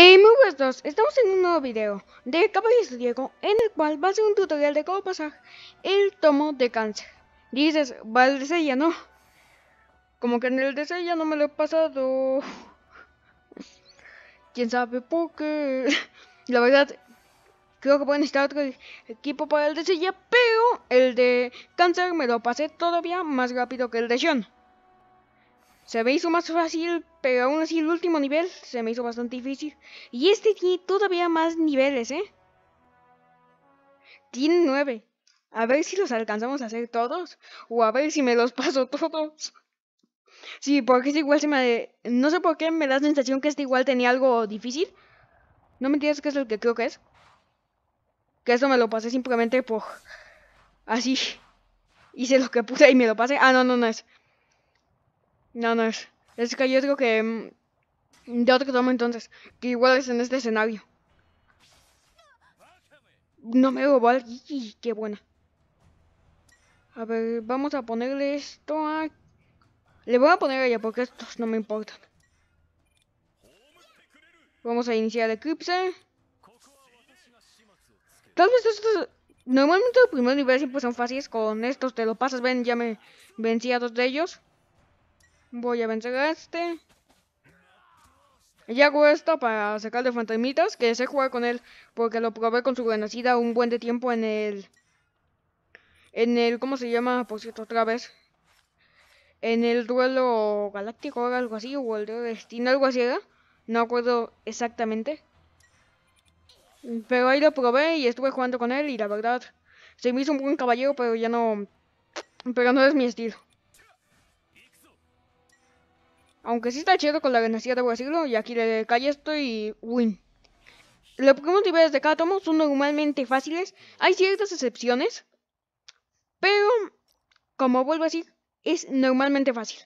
¡Hey, eh, muy buenas estamos en un nuevo video de Caballos Diego en el cual va a ser un tutorial de cómo pasar el tomo de cáncer. Dices, va el de ya ¿no? Como que en el de ya no me lo he pasado. Quién sabe por qué. La verdad, creo que pueden estar otro equipo para el de sella, pero el de cáncer me lo pasé todavía más rápido que el de Sean. Se me hizo más fácil, pero aún así el último nivel se me hizo bastante difícil. Y este tiene todavía más niveles, ¿eh? Tiene nueve. A ver si los alcanzamos a hacer todos. O a ver si me los paso todos. Sí, porque es este igual se me... No sé por qué me da la sensación que este igual tenía algo difícil. No me entiendes que es lo que creo que es. Que esto me lo pasé simplemente por... Así. Hice lo que puse y me lo pasé. Ah, no, no, no es. No, no es. Es que hay otro que... Mm, de otro tomo entonces. Que igual es en este escenario. No me robó al Gigi. Qué buena. A ver, vamos a ponerle esto a... Le voy a poner a ella porque estos no me importan. Vamos a iniciar Eclipse. Tal vez estos... Normalmente los primeros niveles siempre son fáciles. Con estos te lo pasas. Ven, ya me vencí a dos de ellos. Voy a vencer a este. Ya hago esto para sacar de fantasmitas, que sé jugar con él, porque lo probé con su renacida un buen de tiempo en el... En el... ¿Cómo se llama? Por cierto, otra vez. En el duelo galáctico o algo así, o el duelo de destino, algo así era. No acuerdo exactamente. Pero ahí lo probé y estuve jugando con él y la verdad... Se me hizo un buen caballero, pero ya no... Pero no es mi estilo. Aunque sí está chido con la dinastía, de decirlo, y aquí le cae esto y win. Los primeros niveles de cada tomo son normalmente fáciles, hay ciertas excepciones, pero, como vuelvo a decir, es normalmente fácil.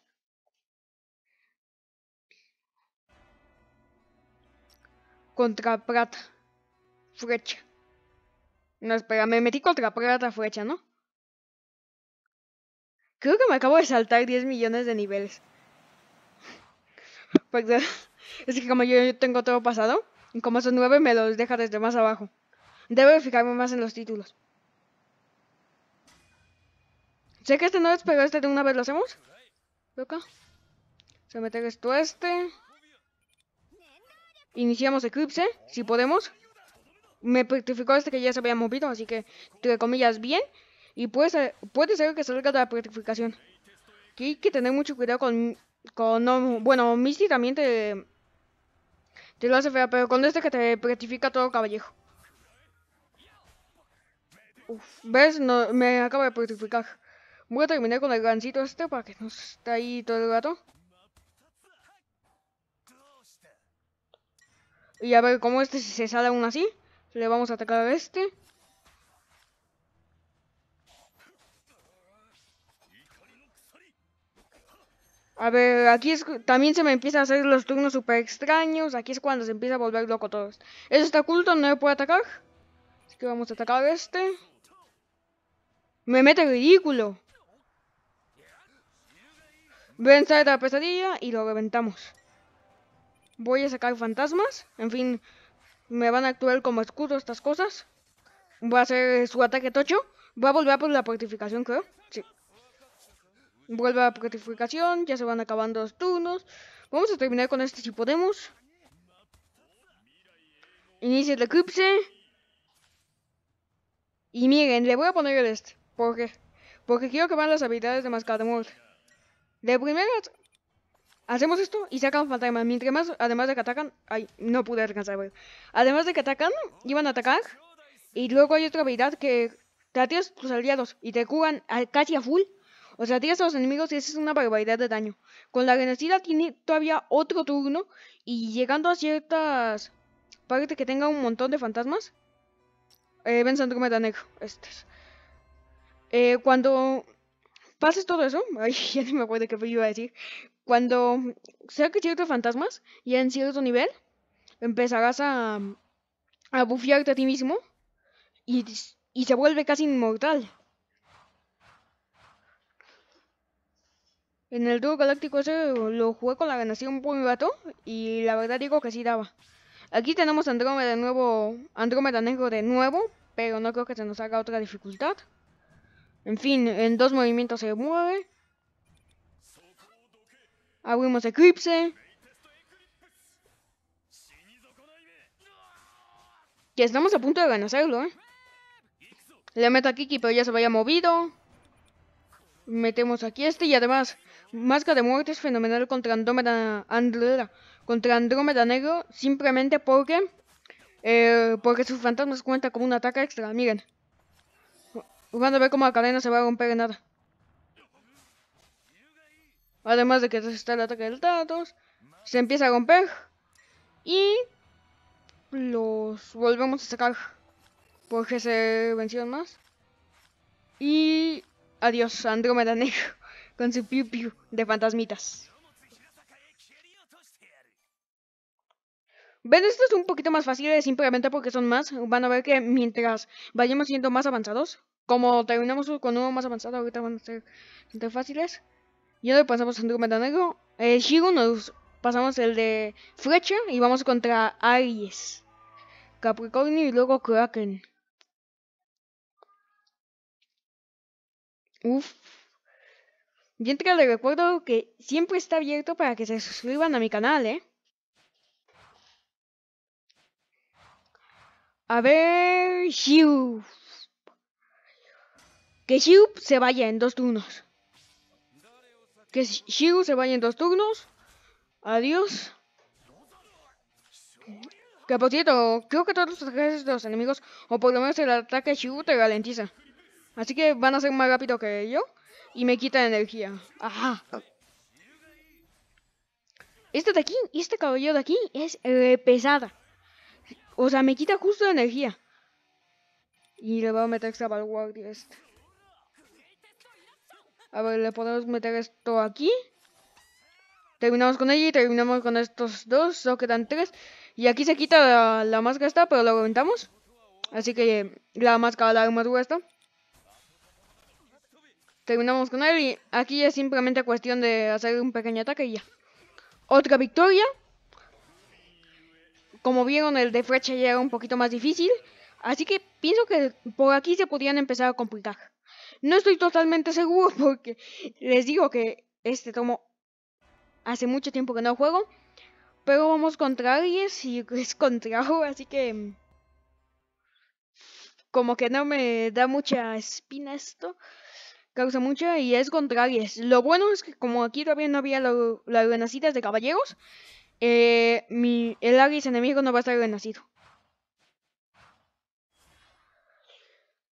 Contra Prata. Frecha No, espera, me metí contra Prata Frecha, ¿no? Creo que me acabo de saltar 10 millones de niveles. Pues, es que como yo, tengo todo pasado, y como son nueve me los deja desde más abajo. Debo fijarme más en los títulos. Sé que este no es, pero este de una vez lo hacemos. ¿Loca? Se mete esto este. Iniciamos Eclipse, si podemos. Me petrificó este que ya se había movido, así que, entre comillas, bien. Y puede ser, puede que salga de la petrificación. Aquí hay que tener mucho cuidado con con, no, bueno, Misty también te, te lo hace fea, pero con este que te petifica todo caballero ¿ves? No, me acaba de petrificar. Voy a terminar con el gancito este para que no esté ahí todo el rato. Y a ver cómo este se sale aún así. Le vamos a atacar a este. A ver, aquí es, también se me empiezan a hacer los turnos super extraños. Aquí es cuando se empieza a volver loco todos. Eso está oculto, no lo puede atacar. Así que vamos a atacar este. Me mete ridículo. Ven, sale de la pesadilla y lo reventamos. Voy a sacar fantasmas. En fin, me van a actuar como escudo estas cosas. Va a hacer su ataque tocho. Va a volver por la fortificación, creo. Vuelve a la petrificación, ya se van acabando los turnos. Vamos a terminar con este si podemos. Inicia el eclipse. Y miren, le voy a poner el este. ¿Por qué? Porque quiero que van las habilidades de mascar De primera, hacemos esto y sacan fantasma. Mientras más, además de que atacan... Ay, no pude alcanzar. Bueno. Además de que atacan, iban a atacar. Y luego hay otra habilidad que te atiras tus aliados y te curan casi a full. O sea, tiras a los enemigos y es una barbaridad de daño. Con la renacida tiene todavía otro turno y llegando a ciertas partes que tenga un montón de fantasmas. Eh, ven santo Negro, eh, cuando pases todo eso, ay, ya no me acuerdo qué iba a decir. Cuando saques ciertos fantasmas, Y en cierto nivel, empezarás a, a bufiarte a ti mismo y, y se vuelve casi inmortal. En el duo galáctico ese lo jugué con la ganación por un rato y la verdad digo que sí daba. Aquí tenemos Andrómeda de nuevo, Andrómeda Negro de nuevo, pero no creo que se nos haga otra dificultad. En fin, en dos movimientos se mueve. Abrimos Eclipse. Que estamos a punto de ganárselo. ¿eh? Le meto a Kiki, pero ya se vaya movido metemos aquí este y además Máscara de Muerte es fenomenal contra Andrómeda Andrera, contra Andrómeda Negro, simplemente porque eh, porque sus fantasmas cuenta como un ataque extra, miren. vamos a ver cómo la cadena se va a romper en nada. Además de que está el ataque del datos, se empieza a romper y los volvemos a sacar porque se vencieron más. Y Adiós, Andrómeda Negro, con su piu piu de fantasmitas. Ven, esto es un poquito más fácil simplemente porque son más. Van a ver que mientras vayamos siendo más avanzados, como terminamos con uno más avanzado, ahorita van a ser bastante fáciles. Ya le pasamos a Andrómeda Negro. Eh, Shiro nos pasamos el de Flecha y vamos contra Aries, Capricornio y luego Kraken. Uf. Bien te les recuerdo que siempre está abierto para que se suscriban a mi canal, ¿eh? A ver, Shiu. Que Shiu se vaya en dos turnos. Que Shiu se vaya en dos turnos. Adiós. Que cierto, creo que todos los ataques de los enemigos, o por lo menos el ataque de Shiu, te ralentiza. Así que van a ser más rápido que yo. Y me quita energía. Ajá. Este de aquí, este caballero de aquí es pesada. O sea, me quita justo energía. Y le voy a meter esta A ver, le podemos meter esto aquí. Terminamos con ella y terminamos con estos dos. Solo quedan tres. Y aquí se quita la, máscara esta, pero la reventamos. Así que la máscara, la armadura esta. Terminamos con él y aquí es simplemente cuestión de hacer un pequeño ataque y ya. Otra victoria. Como vieron, el de Frecha ya era un poquito más difícil. Así que pienso que por aquí se podían empezar a complicar. No estoy totalmente seguro porque les digo que este tomo hace mucho tiempo que no juego. Pero vamos contra Aries y es contra o, así que... Mm, como que no me da mucha espina esto causa mucha y es contra Aries. Lo bueno es que como aquí todavía no había las la renacidas de caballeros, eh, mi, el Aries enemigo no va a estar renacido.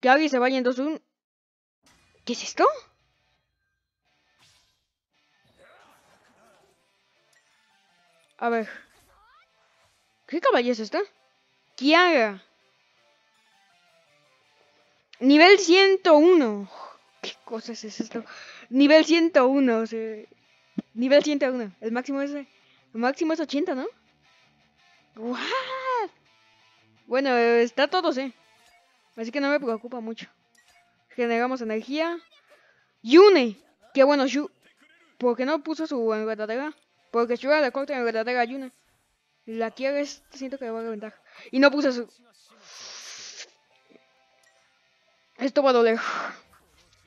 Que Aries se vaya en 2 ¿Qué es esto? A ver. ¿Qué caballo es este? Kiara. Nivel 101 cosas es esto? Nivel 101, nivel 101. El máximo es el máximo es 80, ¿no? What? Bueno, está todo, ¿eh? Así que no me preocupa mucho. Generamos energía. Yune. Qué bueno, Shu. ¿Por qué no puso su enredadera? Porque Shura le corta enredadera a Yune. La quiere, siento que le va a reventar. Y no puso su... Esto va a doler.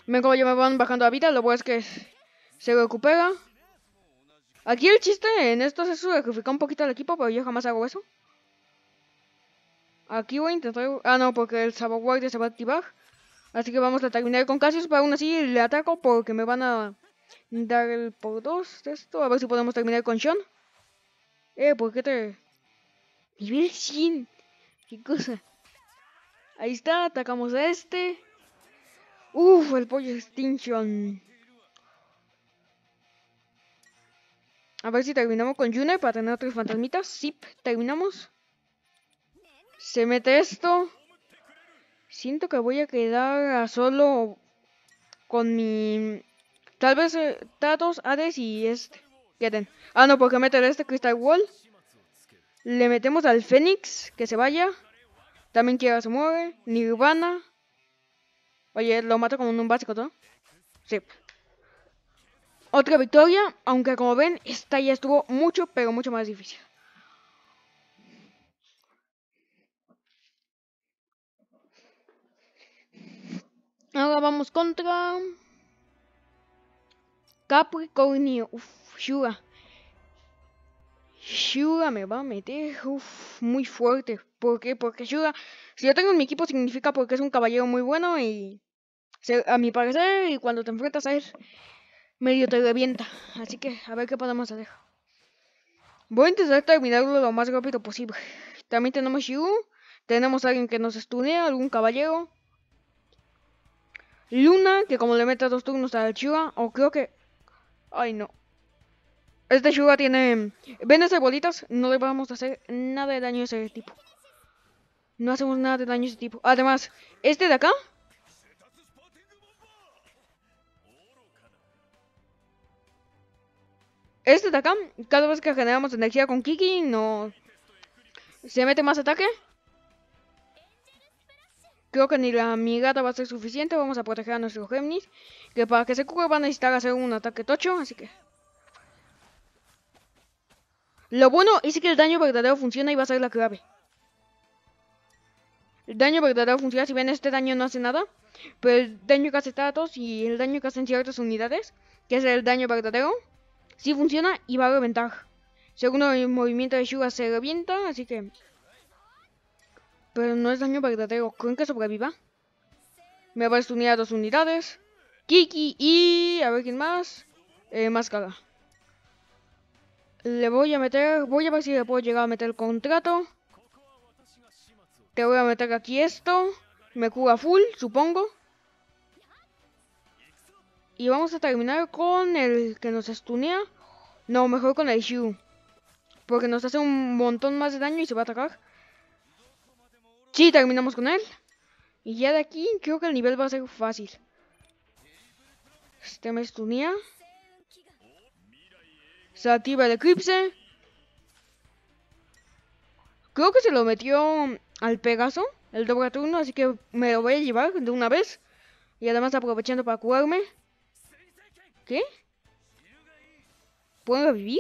Ven como ya me van bajando a vida, lo bueno es que se recupera. Aquí el chiste en esto es sacrificar un poquito al equipo, pero yo jamás hago eso. Aquí voy a intentar... Ah, no, porque el Saboguardia se va a activar. Así que vamos a terminar con Cassius, pero aún así le ataco porque me van a dar el por dos de esto. A ver si podemos terminar con Sean. Eh, ¿por qué te...? Nivel sin Qué cosa. Ahí está, atacamos a este. Uf, el pollo extinction. A ver si terminamos con Junior para tener otros fantasmitas. Zip, terminamos. Se mete esto. Siento que voy a quedar a solo con mi... Tal vez datos eh, Tatos, Hades y este. Ah, no, porque meter este Crystal Wall. Le metemos al Fénix, que se vaya. También quiera se mueve. Nirvana. Oye, lo mato con un básico, ¿no? Sí. Otra victoria, aunque como ven, esta ya estuvo mucho, pero mucho más difícil. Ahora vamos contra... Capricornio. Uf, Shura. Yuga me va a meter muy fuerte. ¿Por qué? Porque Yuga, si yo tengo en mi equipo, significa porque es un caballero muy bueno y a mi parecer, y cuando te enfrentas a él, medio te revienta. Así que a ver qué podemos hacer. Voy a intentar terminarlo lo más rápido posible. También tenemos Yu, tenemos a alguien que nos estunea, algún caballero. Luna, que como le metas dos turnos a Shira. o creo que... Ay no, este Shuga tiene... venas bolitas, no le vamos a hacer nada de daño a ese tipo. No hacemos nada de daño a ese tipo. Además, este de acá... Este de acá, cada vez que generamos energía con Kiki, no... Se mete más ataque. Creo que ni la migata va a ser suficiente. Vamos a proteger a nuestro Gemini. Que para que se cubra va a necesitar hacer un ataque tocho, así que... Lo bueno es que el daño verdadero funciona y va a ser la clave. El daño verdadero funciona, si ven este daño no hace nada, pero el daño que hace datos y el daño que hacen ciertas unidades, que es el daño verdadero, sí funciona y va a reventar. Según el movimiento de Shuga se revienta, así que... Pero no es daño verdadero, ¿creen que sobreviva? Me va a a dos unidades. Kiki y... a ver quién más. Eh, máscara. Le voy a meter, voy a ver si le puedo llegar a meter el contrato. Te voy a meter aquí esto. Me cura full, supongo. Y vamos a terminar con el que nos estunea. No, mejor con el Shu. Porque nos hace un montón más de daño y se va a atacar. Sí, terminamos con él. Y ya de aquí creo que el nivel va a ser fácil. Este me estunea. Se activa el eclipse. Creo que se lo metió al Pegaso, el doble turno, así que me lo voy a llevar de una vez. Y además aprovechando para curarme. ¿Qué? ¿Puedo vivir?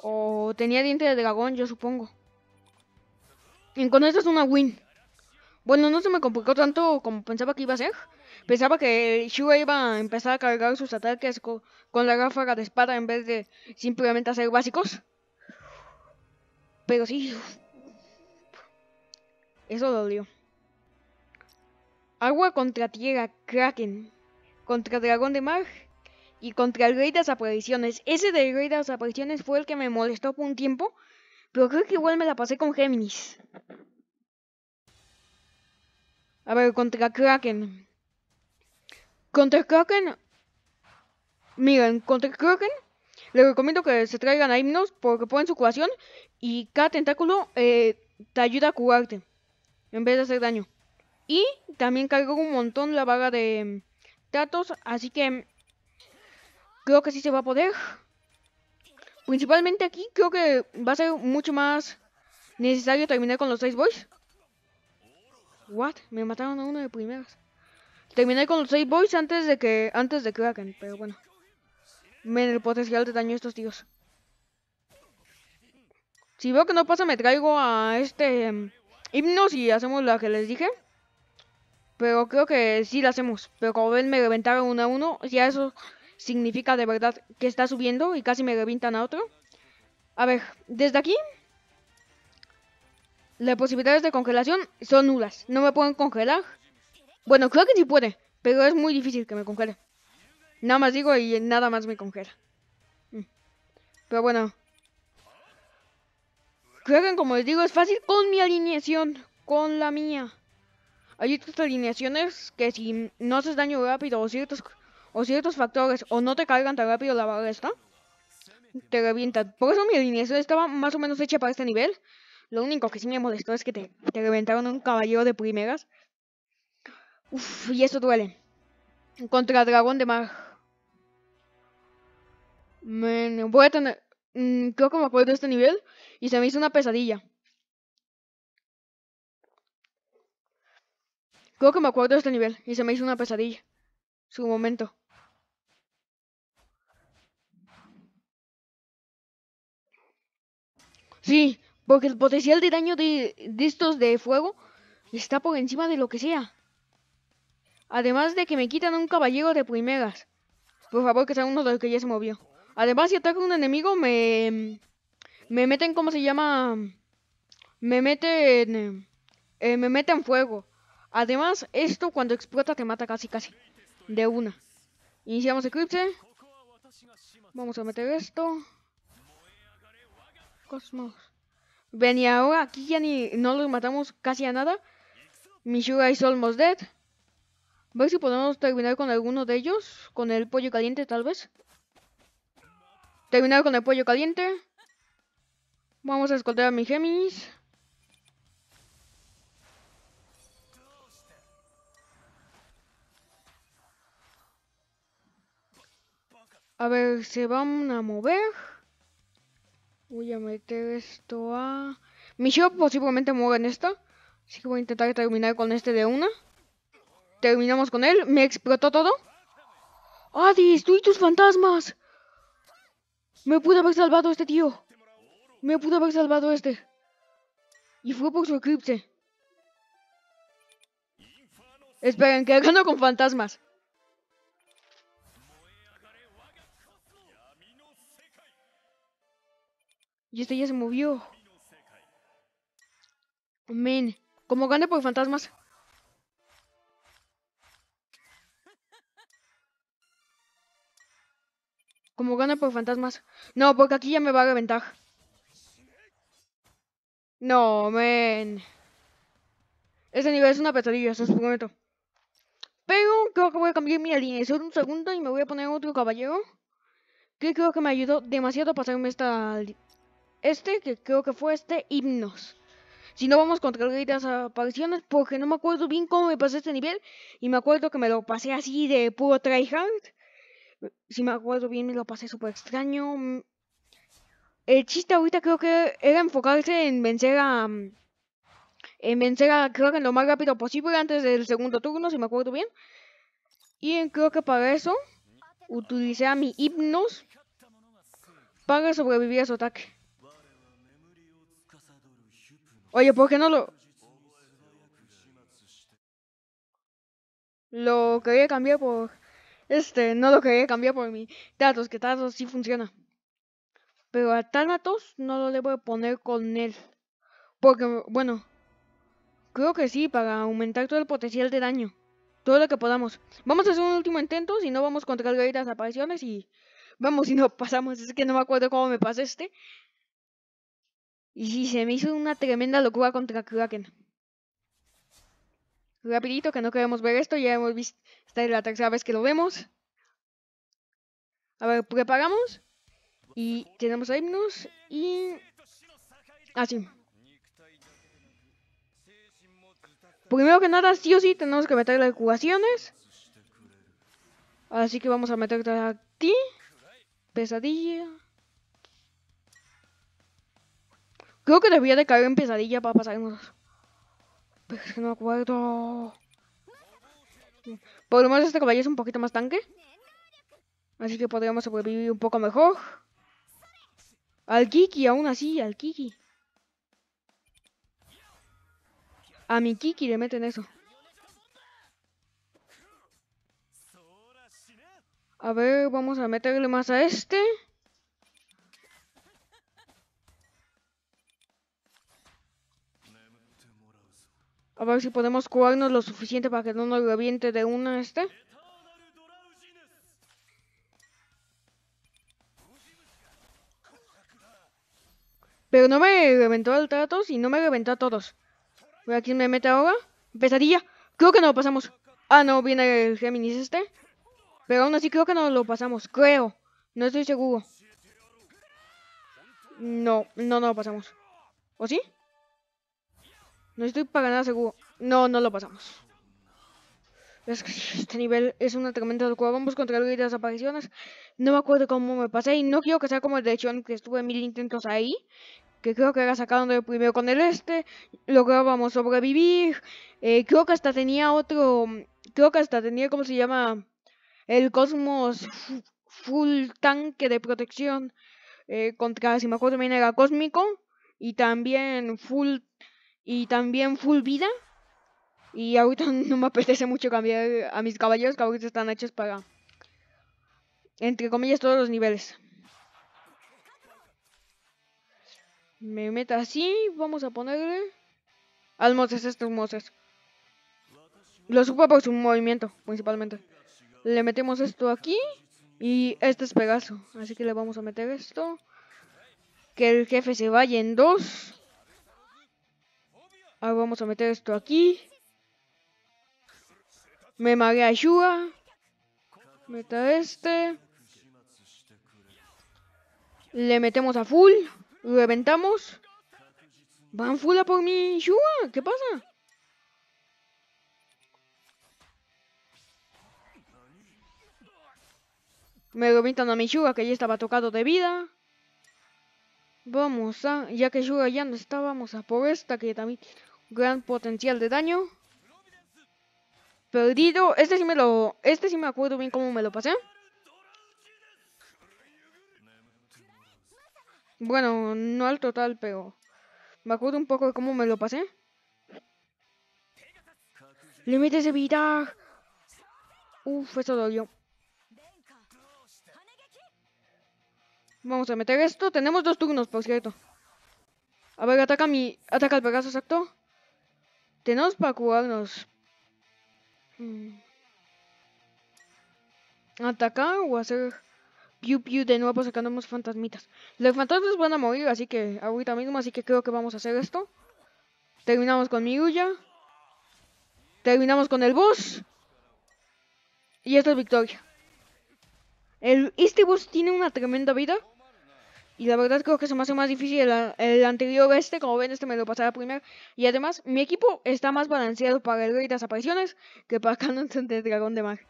O tenía diente de dragón, yo supongo. Y con esta es una win. Bueno, no se me complicó tanto como pensaba que iba a ser. Pensaba que Shura iba a empezar a cargar sus ataques con, la ráfaga de espada en vez de simplemente hacer básicos. Pero sí. Eso dolió. Agua contra tierra, Kraken. Contra dragón de mar. Y contra el rey de las apariciones. Ese de rey de las apariciones fue el que me molestó por un tiempo. Pero creo que igual me la pasé con Géminis. A ver, contra Kraken. Contra kraken Miren, contra kraken Les recomiendo que se traigan a Himnos porque ponen su curación y cada tentáculo eh, te ayuda a curarte en vez de hacer daño. Y también cargo un montón la vaga de datos, mm, así que mm, creo que sí se va a poder. Principalmente aquí creo que va a ser mucho más necesario terminar con los 6 boys. What? Me mataron a uno de primeras. Terminé con los 6 boys antes de que antes de que pero bueno. Men el potencial de daño de estos tíos. Si veo que no pasa, me traigo a este himno, em, himnos y hacemos lo que les dije. Pero creo que sí la hacemos. Pero como ven, me reventaron uno a uno. Ya eso significa de verdad que está subiendo y casi me reventan a otro. A ver, desde aquí las posibilidades de congelación son nulas. No me pueden congelar. Bueno, creo que sí puede, pero es muy difícil que me congele. Nada más digo y nada más me congela. Mm. Pero bueno. Creo que como les digo es fácil con mi alineación, con la mía. Hay otras alineaciones que si no haces daño rápido o ciertos, o ciertos factores o no te cargan tan rápido la barra esta, te revientan. Por eso mi alineación estaba más o menos hecha para este nivel. Lo único que sí me molestó es que te, te reventaron un caballero de primeras. Uf, y eso duele. Contra dragón de mar. Me voy a tener... Mm, creo que me acuerdo de este nivel. Y se me hizo una pesadilla. Creo que me acuerdo de este nivel. Y se me hizo una pesadilla. Su momento. Sí, porque el potencial de daño de, de estos de fuego está por encima de lo que sea. Además de que me quitan un caballero de primeras. Por favor, que sea uno de los que ya se movió. Además, si ataca un enemigo, me... Me meten, ¿cómo se llama? Me meten... Eh, me meten fuego. Además, esto cuando explota te mata casi, casi. De una. Iniciamos Eclipse. Vamos a meter esto. Cosmos. Ven, y ahora aquí ya ni, no los matamos casi a nada. Mishura is almost dead. Ver si podemos terminar con alguno de ellos. Con el pollo caliente, tal vez. Terminar con el pollo caliente. Vamos a esconder a mi gemis. A ver, se van a mover. Voy a meter esto a... Mi shop posiblemente mueva en esta. Así que voy a intentar terminar con este de una. Terminamos con él. Me explotó todo. Adi, tú y tus fantasmas. Me pude haber salvado este tío. Me pude haber salvado este. Y fue por su eclipse. Esperen, que gano con fantasmas. Y este ya se movió. Men, como gane por fantasmas. Como gana por fantasmas. No, porque aquí ya me va a ventaja. No, men. Este nivel es una pesadilla, se os prometo. Pero creo que voy a cambiar mi alineación un segundo y me voy a poner otro caballero. Que creo que me ayudó demasiado a pasarme esta... Este, que creo que fue este, Himnos. Si no, vamos contra las apariciones porque no me acuerdo bien cómo me pasé este nivel. Y me acuerdo que me lo pasé así de puro tryhard si me acuerdo bien, me lo pasé súper extraño. Mm. El chiste ahorita creo que era enfocarse en vencer a... Mm, en vencer a creo que lo más rápido posible antes del segundo turno, si me acuerdo bien. Y creo que para eso utilicé a mi Hipnos para sobrevivir a su ataque. Oye, ¿por qué no lo...? Lo quería cambiar por... Este, no lo quería cambiar por mi datos, que datos sí funciona. Pero a Talmatos no lo debo poner con él. Porque, bueno, creo que sí, para aumentar todo el potencial de daño. Todo lo que podamos. Vamos a hacer un último intento, si no vamos contra el rey de las apariciones y... Vamos, si no pasamos, es que no me acuerdo cómo me pasé este. Y sí, se me hizo una tremenda locura contra Kraken. Rapidito, que no queremos ver esto. Ya hemos visto. Esta es la tercera vez que lo vemos. A ver, preparamos. Y tenemos a Himnos. Y. Así. Ah, sí. Primero que nada, sí o sí, tenemos que meter las curaciones. Así que vamos a meter aquí. Pesadilla. Creo que debería de caer en pesadilla para pasarnos es que no acuerdo. Por lo menos este caballo es un poquito más tanque. Así que podríamos sobrevivir un poco mejor. Al Kiki, aún así, al Kiki. A mi Kiki le meten eso. A ver, vamos a meterle más a este. A ver si podemos curarnos lo suficiente para que no nos reviente de una este. Pero no me reventó al Tratos y no me reventó a todos. ¿A quién me mete ahora? Pesadilla. Creo que no lo pasamos. Ah, no, viene el Géminis este. Pero aún así creo que no lo pasamos. Creo. No estoy seguro. No, no, no lo pasamos. ¿O sí? No estoy para nada seguro. No, no lo pasamos. Este nivel es una tremenda locura. Vamos contra de las apariciones. No me acuerdo cómo me pasé. Y no quiero que sea como el de Sean, que estuve mil intentos ahí. Que creo que era sacando primero con el este. Lográbamos sobrevivir. Eh, creo que hasta tenía otro. Creo que hasta tenía, ¿cómo se llama? El Cosmos Full Tanque de Protección. Eh, contra, si me acuerdo bien, era Cósmico. Y también Full y también full vida. Y ahorita no me apetece mucho cambiar a mis caballeros, que ahorita están hechos para, entre comillas, todos los niveles. Me meto así, vamos a ponerle... almoces estos mozas. Lo supo por su movimiento, principalmente. Le metemos esto aquí. Y este es Pegaso. Así que le vamos a meter esto. Que el jefe se vaya en dos. Ahora vamos a meter esto aquí. Me marea ayuda. Meta este. Le metemos a full. Reventamos. Van full a por mi Shua. ¿Qué pasa? Me reventan a mi Shua que ya estaba tocado de vida. Vamos a, ya que yo ya no está, vamos a por esta que también gran potencial de daño. Perdido, este sí me lo, este sí me acuerdo bien cómo me lo pasé. Bueno, no al total, pero me acuerdo un poco de cómo me lo pasé. Límites de vida. Uf, eso dolió. Vamos a meter esto. Tenemos dos turnos, por cierto. A ver, ataca mi... Ataca el Pegaso, exacto. Tenemos para curarnos. Hmm. Atacar o hacer... Piu Piu de nuevo sacarnos fantasmitas. Los fantasmas van a morir, así que ahorita mismo, así que creo que vamos a hacer esto. Terminamos con mi miuya. Terminamos con el boss. Y esto es victoria. El, este boss tiene una tremenda vida. Y la verdad creo que se me hace más difícil el, anterior este. Como ven, este me lo pasaba primero. Y además, mi equipo está más balanceado para el rey de las apariciones que para Canon de Dragón de Mar.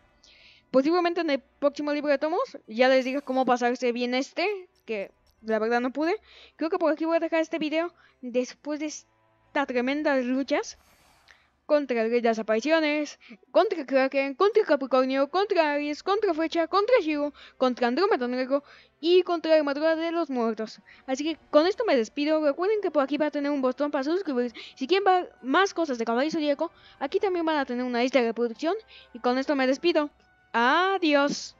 Posiblemente en el próximo libro de tomos ya les diga cómo pasarse bien este, que la verdad no pude. Creo que por aquí voy a dejar este video después de estas tremendas luchas contra las apariciones, contra Kraken, contra Capricornio, contra Aries, contra fecha, contra Shiro, contra Andrómeda Negro y contra la armadura de los muertos. Así que con esto me despido. Recuerden que por aquí va a tener un botón para suscribirse. Si quieren ver más cosas de Caballero Zodíaco, aquí también van a tener una lista de reproducción. Y con esto me despido. Adiós.